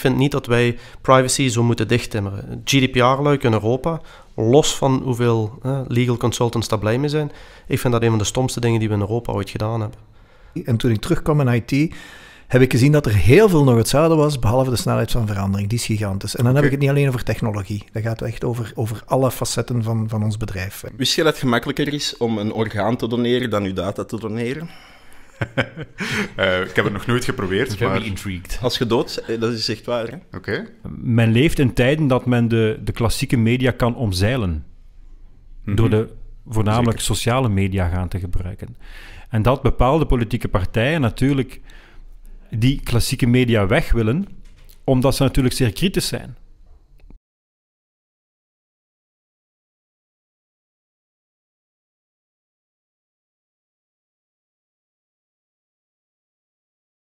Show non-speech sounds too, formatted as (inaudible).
Ik vind niet dat wij privacy zo moeten dichttimmeren. GDPR-luik in Europa, los van hoeveel legal consultants daar blij mee zijn, ik vind dat een van de stomste dingen die we in Europa ooit gedaan hebben. En toen ik terugkwam in IT, heb ik gezien dat er heel veel nog hetzelfde was, behalve de snelheid van verandering. Die is gigantisch. En dan heb ik het niet alleen over technologie. Dat gaat echt over, over alle facetten van, van ons bedrijf. Wist je dat het gemakkelijker is om een orgaan te doneren dan uw data te doneren? (laughs) Eh, ik heb het nog nooit geprobeerd. maar... intrigued. Als je dood, eh, dat is echt waar. Oké. Men leeft in tijden dat men de, de klassieke media kan omzeilen. Door mhm. de voornamelijk sociale media gaan te gebruiken. En dat bepaalde politieke partijen natuurlijk die klassieke media weg willen, omdat ze natuurlijk zeer kritisch zijn